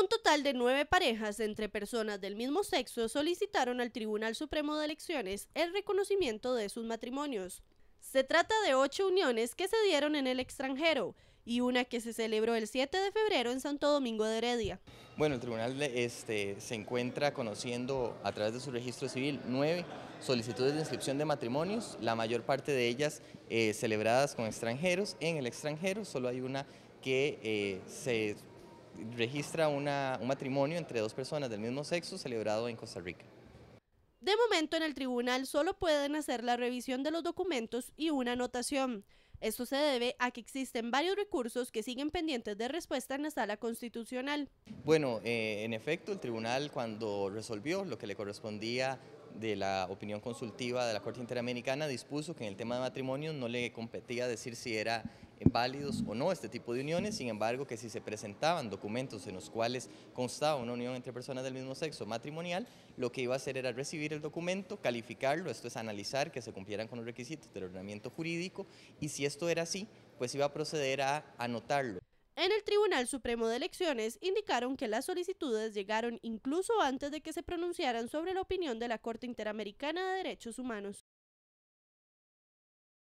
Un total de nueve parejas entre personas del mismo sexo solicitaron al Tribunal Supremo de Elecciones el reconocimiento de sus matrimonios. Se trata de ocho uniones que se dieron en el extranjero y una que se celebró el 7 de febrero en Santo Domingo de Heredia. Bueno, el tribunal este, se encuentra conociendo a través de su registro civil nueve solicitudes de inscripción de matrimonios, la mayor parte de ellas eh, celebradas con extranjeros. En el extranjero solo hay una que eh, se registra un matrimonio entre dos personas del mismo sexo celebrado en Costa Rica. De momento en el tribunal solo pueden hacer la revisión de los documentos y una anotación. Esto se debe a que existen varios recursos que siguen pendientes de respuesta en la sala constitucional. Bueno, eh, en efecto, el tribunal cuando resolvió lo que le correspondía de la opinión consultiva de la Corte Interamericana dispuso que en el tema de matrimonio no le competía decir si era válidos o no este tipo de uniones, sin embargo que si se presentaban documentos en los cuales constaba una unión entre personas del mismo sexo matrimonial, lo que iba a hacer era recibir el documento, calificarlo, esto es analizar que se cumplieran con los requisitos del ordenamiento jurídico y si esto era así, pues iba a proceder a anotarlo. En el Tribunal Supremo de Elecciones indicaron que las solicitudes llegaron incluso antes de que se pronunciaran sobre la opinión de la Corte Interamericana de Derechos Humanos.